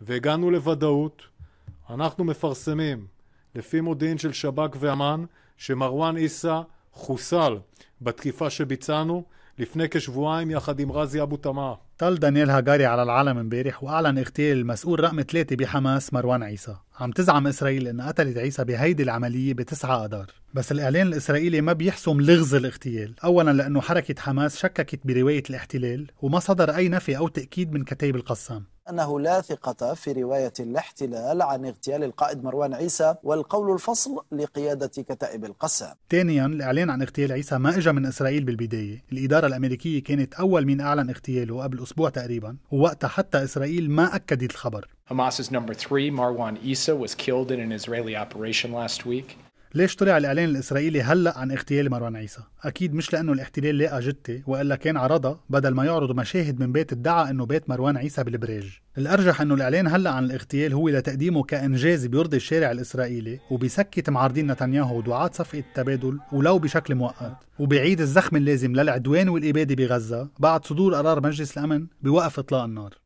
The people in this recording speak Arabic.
והגענו לוודאות, אנחנו מפרסמים, לפי מודיעין של שב"כ ואמ"ן, שמרואן עיסא חוסל בתקיפה שביצענו לפני כשבועיים יחד עם רזי אבו תמאה. طل دانيال هاجاري على العالم امبارح واعلن اغتيال المسؤول رقم ثلاثة بحماس مروان عيسى، عم تزعم اسرائيل انها قتلت عيسى بهيدي العملية ب 9 اذار، بس الاعلان الاسرائيلي ما بيحسم لغز الاغتيال، اولا لانه حركة حماس شككت برواية الاحتلال وما صدر اي نفي او تأكيد من كتيب القسام. أنه لا ثقة في رواية الاحتلال عن اغتيال القائد مروان عيسى والقول الفصل لقيادة كتائب القسام ثانيا الإعلان عن اغتيال عيسى ما إجا من إسرائيل بالبداية الإدارة الأمريكية كانت أول من أعلن اغتياله قبل أسبوع تقريبا ووقتها حتى إسرائيل ما أكدت الخبر Hamas's number three, Marwan Issa, was killed in an Israeli operation last week. ليش طلع الإعلان الإسرائيلي هلأ عن اغتيال مروان عيسى؟ أكيد مش لأنه الاحتلال لاقى جتة وإلا كان عرضها بدل ما يعرض مشاهد من بيت ادعى إنه بيت مروان عيسى بالبريج. الأرجح إنه الإعلان هلأ عن الاغتيال هو لتقديمه كإنجاز بيرضي الشارع الإسرائيلي وبيسكت معارضين نتنياهو ودعاة صفقة التبادل ولو بشكل مؤقت وبيعيد الزخم اللازم للعدوان والإبادة بغزة بعد صدور قرار مجلس الأمن بوقف إطلاق النار.